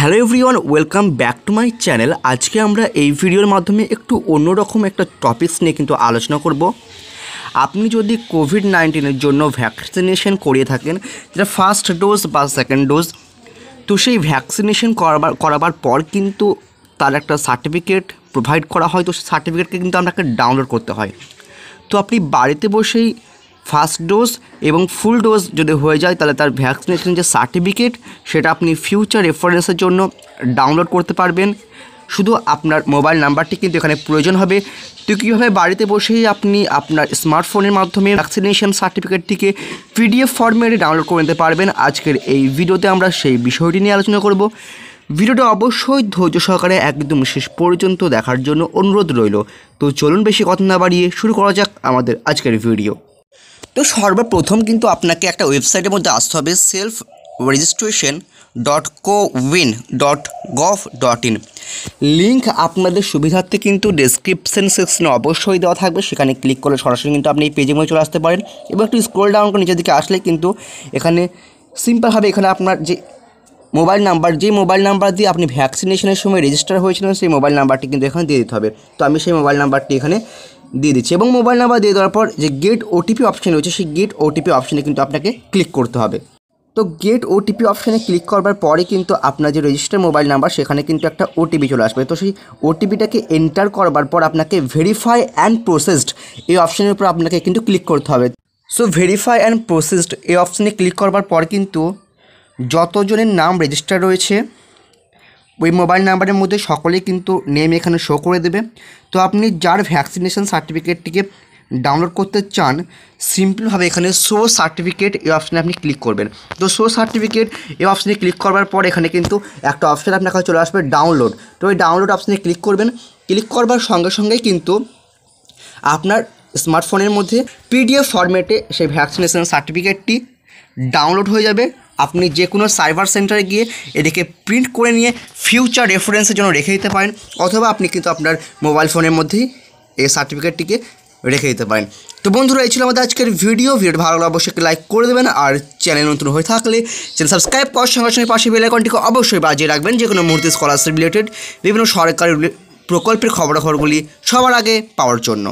hello everyone welcome back to my channel আজকে আমরা এই ভিডিওর মাধ্যমে একটু অন্যরকম একটা টপিকস নিয়ে কিন্তু আলোচনা করব আপনি যদি কোভিড নাইন্টিনের জন্য ভ্যাকসিনেশন করিয়ে থাকেন যেটা ফার্স্ট ডোজ বা সেকেন্ড ডোজ তো সেই ভ্যাকসিনেশন করাবার করাবার পর কিন্তু তার একটা সার্টিফিকেট প্রোভাইড করা হয় তো সেই সার্টিফিকেটকে কিন্তু আপনাকে ডাউনলোড করতে হয় তো আপনি বাড়িতে বসেই ফার্স্ট ডোজ এবং ফুল ডোজ যদি হয়ে যায় তাহলে তার ভ্যাকসিনেশন যে সার্টিফিকেট সেটা আপনি ফিউচার রেফারেন্সের জন্য ডাউনলোড করতে পারবেন শুধু আপনার মোবাইল নাম্বারটি কিন্তু এখানে প্রয়োজন হবে তো কীভাবে বাড়িতে বসেই আপনি আপনার স্মার্টফোনের মাধ্যমে ভ্যাকসিনেশন সার্টিফিকেটটিকে পিডিএফ ফর্মেটে ডাউনলোড করে নিতে পারবেন আজকের এই ভিডিওতে আমরা সেই বিষয়টি নিয়ে আলোচনা করব ভিডিওটা অবশ্যই ধৈর্য সহকারে একদম শেষ পর্যন্ত দেখার জন্য অনুরোধ রইল তো চলুন বেশি কথা না বাড়িয়ে শুরু করা যাক আমাদের আজকের ভিডিও তো সর্বপ্রথম কিন্তু আপনাকে একটা ওয়েবসাইটের মধ্যে আসতে হবে self registration dot CoWIN dot gov dot in link আপনাদের সুবিধার্থে কিন্তু ডেসক্রিপশন সেকশনে অবশ্যই দেওয়া থাকবে সেখানে ক্লিক করে সরাসরি কিন্তু আপনি এই পেজের মধ্যে চলে আসতে পারেন এবং একটু স্ক্রোল ডাউন করে নিচের দিকে আসলে কিন্তু এখানে সিম্পলভাবে এখানে আপনার যে মোবাইল নাম্বার যে মোবাইল নাম্বার দিয়ে আপনি ভ্যাকসিনেশনের সময় রেজিস্টার হয়েছিলেন সেই মোবাইল নাম্বারটি কিন্তু এখানে দিয়ে দিতে হবে তো আমি সেই মোবাইল নাম্বারটি এখানে দিয়ে দিচ্ছে এবং মোবাইল নাম্বার দিয়ে দেওয়ার পর যে গেট ওটিপি অপশান রয়েছে সেই গেট ওটিপি অপশানে কিন্তু আপনাকে ক্লিক করতে হবে তো গেট ওটিপি অপশানে ক্লিক করবার পরে কিন্তু আপনার যে রেজিস্টার মোবাইল নাম্বার সেখানে কিন্তু একটা ওটিপি চলে আসবে তো সেই ওটিপিটাকে এন্টার করবার পর আপনাকে ভেরিফাই অ্যান্ড প্রসেসড এই অপশানের উপর আপনাকে কিন্তু ক্লিক করতে হবে সো ভেরিফাই অ্যান্ড প্রসেসড এই অপশানে ক্লিক করবার পর কিন্তু যতজনের নাম রেজিস্টার রয়েছে ওই মোবাইল নাম্বারের মধ্যে সকলেই কিন্তু নেম এখানে শো করে দেবে তো আপনি যার ভ্যাকসিনেশন সার্টিফিকেটটিকে ডাউনলোড করতে চান সিম্পলভাবে এখানে শো সার্টিফিকেট এই অপশানে আপনি ক্লিক করবেন তো শো সার্টিফিকেট এই অপশানে ক্লিক করবার পর এখানে কিন্তু একটা অপশান আপনার কাছে চলে আসবে ডাউনলোড তো ওই ডাউনলোড অপশানে ক্লিক করবেন ক্লিক করবার সঙ্গে সঙ্গেই কিন্তু আপনার স্মার্টফোনের মধ্যে পিডিএফ ফরম্যাটে সেই ভ্যাকসিনেশন সার্টিফিকেটটি ডাউনলোড হয়ে যাবে আপনি যে কোনো সাইবার সেন্টারে গিয়ে এটাকে প্রিন্ট করে নিয়ে ফিউচার রেফারেন্সের জন্য রেখে দিতে পারেন অথবা আপনি কিন্তু আপনার মোবাইল ফোনের মধ্যেই এই সার্টিফিকেটটিকে রেখে দিতে পারেন তো বন্ধুরা এই ছিল আমাদের আজকের ভিডিও ভিডিও ভালো লাগলে অবশ্যই লাইক করে দেবেন আর চ্যানেল নতুন হয়ে থাকলে চ্যানেল সাবস্ক্রাইব করার সঙ্গে সঙ্গে পাশে বেলাইকনটিকে অবশ্যই বাজিয়ে রাখবেন যে কোনো মুহূর্তে স্কলারশিপ রিলেটেড বিভিন্ন সরকারি প্রকল্পের খবরাখবরগুলি সবার আগে পাওয়ার জন্য